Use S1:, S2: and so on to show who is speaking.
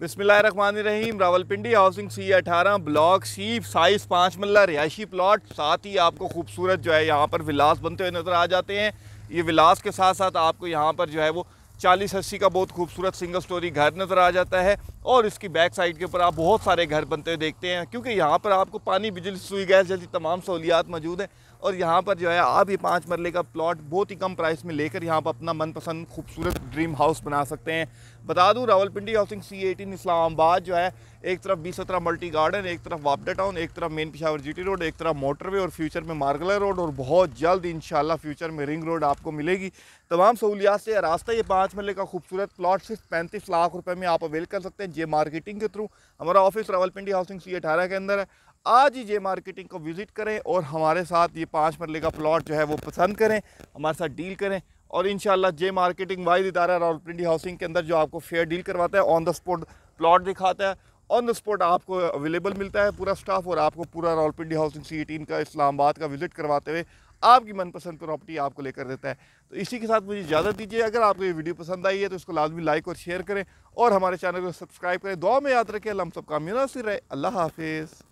S1: बिसमीम Rawalpindi housing C अठारह block C size पाँच मल्ला रिहायशी प्लाट साथ ही आपको खूबसूरत जो है यहाँ पर विलास बनते हुए नज़र आ जाते हैं ये विलास के साथ साथ आपको यहाँ पर जो है वो चालीस अस्सी का बहुत खूबसूरत सिंगल स्टोरी घर नज़र आ जाता है और इसकी बैक साइड के ऊपर आप बहुत सारे घर बनते हुए देखते हैं क्योंकि यहाँ पर आपको पानी बिजली सुई गैस जैसी तमाम सहूलियात मौजूद हैं और यहाँ पर जो है आप ये पाँच मरले का प्लॉट बहुत ही कम प्राइस में लेकर यहाँ पर अपना मनपसंद खूबसूरत ड्रीम हाउस बना सकते हैं बता दूँ Rawalpindi housing C eighteen Islamabad जो है एक तरफ बीस सत्रह मल्टी गार्डन एक तरफ वापडा टाउन एक तरफ मेन पिशावर जीटी रोड एक तरफ मोटरवे और फ्यूचर में मार्गला रोड और बहुत जल्द इन फ्यूचर में रिंग रोड आपको मिलेगी तमाम सहूलियात से रास्ता ये पाँच पाँच मरले का खूबसूरत प्लॉट सिर्फ पैंतीस लाख रुपए में आप अवेल कर सकते हैं जे मार्केटिंग के थ्रू हमारा ऑफिस रावलपिंडी हाउसिंग सी अठारह के अंदर है आज ही जे मार्केटिंग को विज़िट करें और हमारे साथ ये पाँच मरले का प्लॉट जो है वो पसंद करें हमारे साथ डील करें और इन जे marketing wise Rawal Rawalpindi housing के अंदर जो आपको फेयर डील करवाता है ऑन द स्पॉट प्लॉट दिखाता है ऑन द स्पॉट आपको अवेलेबल मिलता है पूरा स्टाफ और आपको पूरा रावलपिंडी हाउसिंग सी एटीन का इस्लामाबाद का विजिट करवाते हुए आपकी मनपसंद प्रॉपर्टी आपको लेकर देता है तो इसी के साथ मुझे इजाज़त दीजिए अगर आपको ये वीडियो पसंद आई है तो इसको लाजमी लाइक और शेयर करें और हमारे चैनल को सब्सक्राइब करें दुआ में याद रखें हम सब कामयाब से रहे अल्लाह हाफिज़